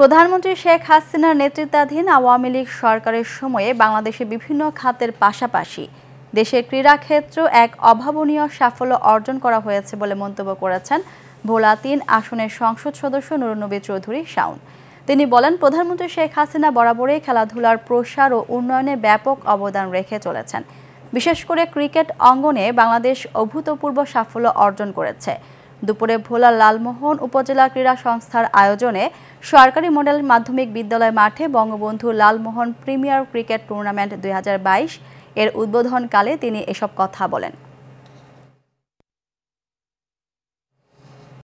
প্রধানমন্ত্রী শেখ হাসিনার নেতৃত্বাধীন আওয়ামী লীগ সরকারের সময়ে বাংলাদেশে বিভিন্ন খাতের পাশাপাশি দেশের ক্রীড়াক্ষেত্র এক অভাবনীয় সাফল্য অর্জন করা হয়েছে বলে মন্তব্য করেছেন ভোলা তিন আসনের সংসদ সদস্য নুরনবী চৌধুরী শাউন তিনি বলেন প্রধানমন্ত্রী শেখ হাসিনা বরাবরই খেলাধুলার প্রসার ও উন্নয়নে ব্যাপক অবদান রেখে চলেছেন বিশেষ করে ক্রিকেট অঙ্গনে বাংলাদেশ অভূতপূর্ব সাফল্য অর্জন করেছে দুপুরে ভোলা লালমোহন উপজেলা ক্রীড়া সংস্থার আয়োজনে সরকারি মডেল মাধ্যমিক বিদ্যালয় মাঠে Bangabandhu Lalmohan premier cricket tournament দুই এর উদ্বোধনকালে তিনি এসব কথা বলেন